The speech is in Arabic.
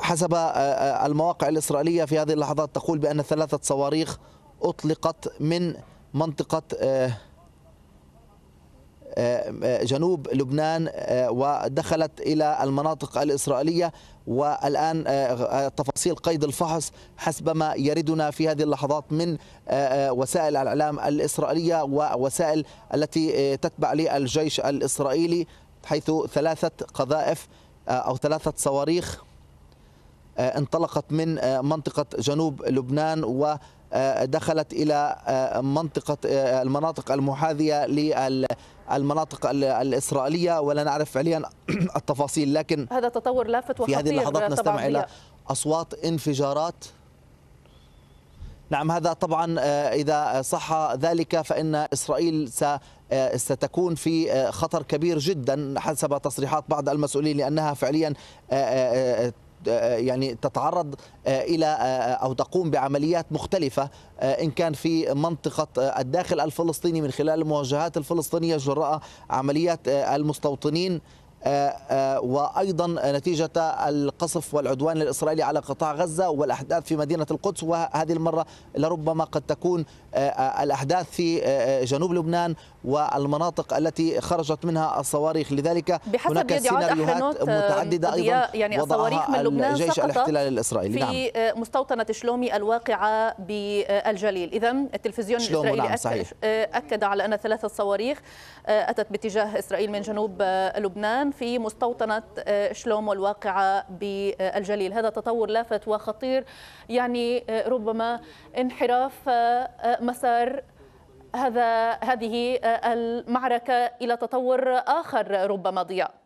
حسب آه، آه، المواقع الإسرائيلية في هذه اللحظات تقول بأن ثلاثة صواريخ أطلقت من منطقة آه، جنوب لبنان ودخلت إلى المناطق الإسرائيلية والآن تفاصيل قيد الفحص حسب ما يردنا في هذه اللحظات من وسائل الإعلام الإسرائيلية ووسائل التي تتبع للجيش الإسرائيلي حيث ثلاثة قذائف أو ثلاثة صواريخ آه، انطلقت من آه، منطقة جنوب لبنان و دخلت الى آه، منطقه المناطق المحاذيه للمناطق الاسرائيليه ولا نعرف فعليا التفاصيل لكن هذا تطور لافت وخطير في هذه اللحظات نستمع الى اصوات انفجارات نعم هذا طبعا اذا صح ذلك فان اسرائيل ستكون في خطر كبير جدا حسب تصريحات بعض المسؤولين لانها فعليا آه، يعني تتعرض آه، الى آه، او تقوم بعمليات مختلفه ان كان في منطقه الداخل الفلسطيني من خلال المواجهات الفلسطينيه جراء عمليات المستوطنين آه، آه، وايضا نتيجه القصف والعدوان الاسرائيلي على قطاع غزه والاحداث في مدينه القدس وهذه المره لربما قد تكون آه، الاحداث في جنوب لبنان والمناطق التي خرجت منها الصواريخ لذلك بحسب هناك سيناريوهات متعدده ايضا يعني الصواريخ من لبنان جيش الاحتلال الاسرائيلي في نعم. مستوطنه شلومي الواقعه بالجليل اذا التلفزيون الاسرائيلي نعم صحيح. اكد على ان ثلاثه صواريخ اتت باتجاه اسرائيل من جنوب لبنان في مستوطنة آه، شلومو الواقعة بالجليل هذا تطور لافت وخطير يعني آه، ربما انحراف آه، مسار هذا هذه المعركة إلى تطور آخر ربما ضياء